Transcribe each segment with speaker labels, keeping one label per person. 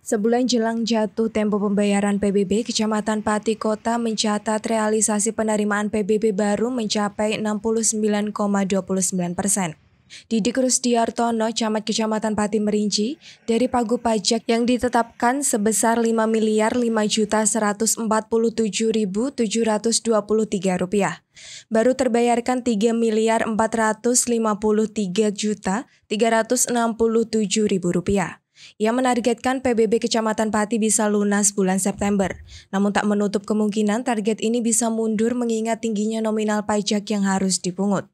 Speaker 1: Sebulan jelang jatuh tempo pembayaran PBB, Kecamatan Pati Kota mencatat realisasi penerimaan PBB baru mencapai 69,29 persen. Didik Rusdiartono, Camat Kecamatan Pati merinci, dari pagu pajak yang ditetapkan sebesar 5 miliar 5 juta 147.723 rupiah. Baru terbayarkan 3 miliar 453 juta rupiah. Ia menargetkan PBB Kecamatan Pati bisa lunas bulan September, namun tak menutup kemungkinan target ini bisa mundur mengingat tingginya nominal pajak yang harus dipungut.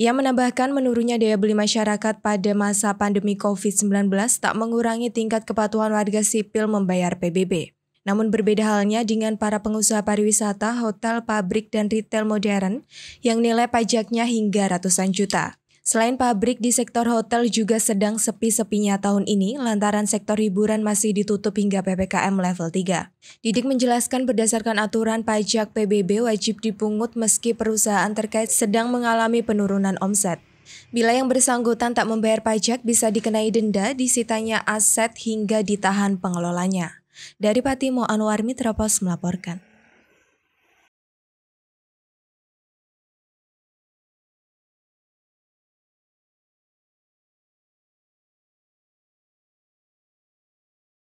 Speaker 1: Ia menambahkan menurunnya daya beli masyarakat pada masa pandemi COVID-19 tak mengurangi tingkat kepatuhan warga sipil membayar PBB. Namun berbeda halnya dengan para pengusaha pariwisata, hotel, pabrik, dan retail modern yang nilai pajaknya hingga ratusan juta. Selain pabrik di sektor hotel juga sedang sepi-sepinya tahun ini lantaran sektor hiburan masih ditutup hingga PPKM level 3. Didik menjelaskan berdasarkan aturan pajak PBB wajib dipungut meski perusahaan terkait sedang mengalami penurunan omset. Bila yang bersangkutan tak membayar pajak bisa dikenai denda, disitanya aset hingga ditahan pengelolanya. Dari Patimo Anwar Mitropos melaporkan.